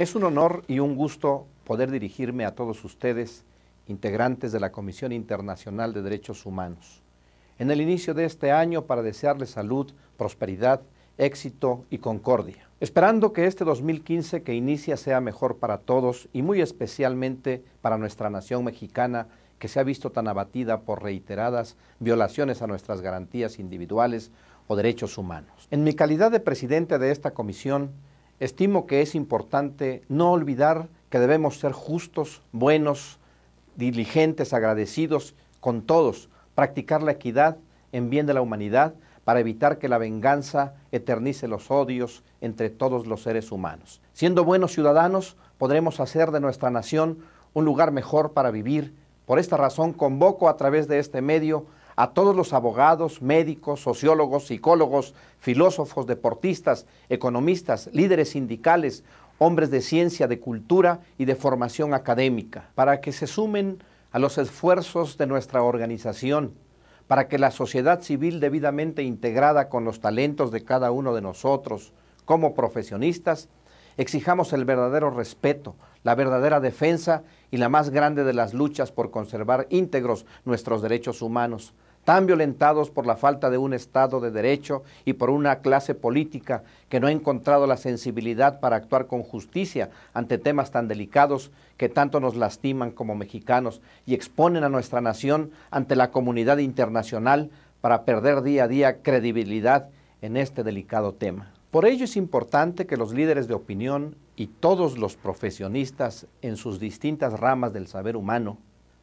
Es un honor y un gusto poder dirigirme a todos ustedes, integrantes de la Comisión Internacional de Derechos Humanos, en el inicio de este año para desearles salud, prosperidad, éxito y concordia. Esperando que este 2015 que inicia sea mejor para todos y muy especialmente para nuestra nación mexicana que se ha visto tan abatida por reiteradas violaciones a nuestras garantías individuales o derechos humanos. En mi calidad de presidente de esta comisión, estimo que es importante no olvidar que debemos ser justos, buenos, diligentes, agradecidos con todos, practicar la equidad en bien de la humanidad para evitar que la venganza eternice los odios entre todos los seres humanos. Siendo buenos ciudadanos, podremos hacer de nuestra nación un lugar mejor para vivir. Por esta razón, convoco a través de este medio a todos los abogados, médicos, sociólogos, psicólogos, filósofos, deportistas, economistas, líderes sindicales, hombres de ciencia, de cultura y de formación académica, para que se sumen a los esfuerzos de nuestra organización, para que la sociedad civil debidamente integrada con los talentos de cada uno de nosotros como profesionistas, exijamos el verdadero respeto, la verdadera defensa y la más grande de las luchas por conservar íntegros nuestros derechos humanos tan violentados por la falta de un Estado de Derecho y por una clase política que no ha encontrado la sensibilidad para actuar con justicia ante temas tan delicados que tanto nos lastiman como mexicanos y exponen a nuestra nación ante la comunidad internacional para perder día a día credibilidad en este delicado tema. Por ello es importante que los líderes de opinión y todos los profesionistas en sus distintas ramas del saber humano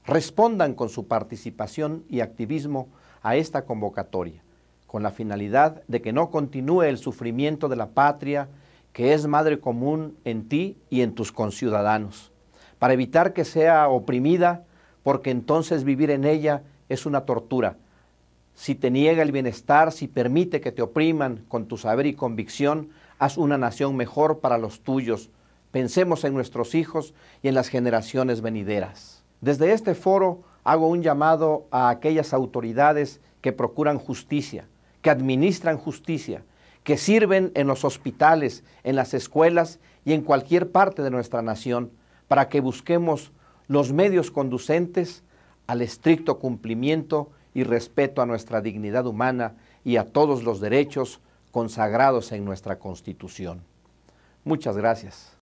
respondan con su participación y activismo a esta convocatoria, con la finalidad de que no continúe el sufrimiento de la patria que es madre común en ti y en tus conciudadanos, para evitar que sea oprimida, porque entonces vivir en ella es una tortura. Si te niega el bienestar, si permite que te opriman con tu saber y convicción, haz una nación mejor para los tuyos. Pensemos en nuestros hijos y en las generaciones venideras. Desde este foro hago un llamado a aquellas autoridades que procuran justicia, que administran justicia, que sirven en los hospitales, en las escuelas y en cualquier parte de nuestra nación, para que busquemos los medios conducentes al estricto cumplimiento y respeto a nuestra dignidad humana y a todos los derechos consagrados en nuestra Constitución. Muchas gracias.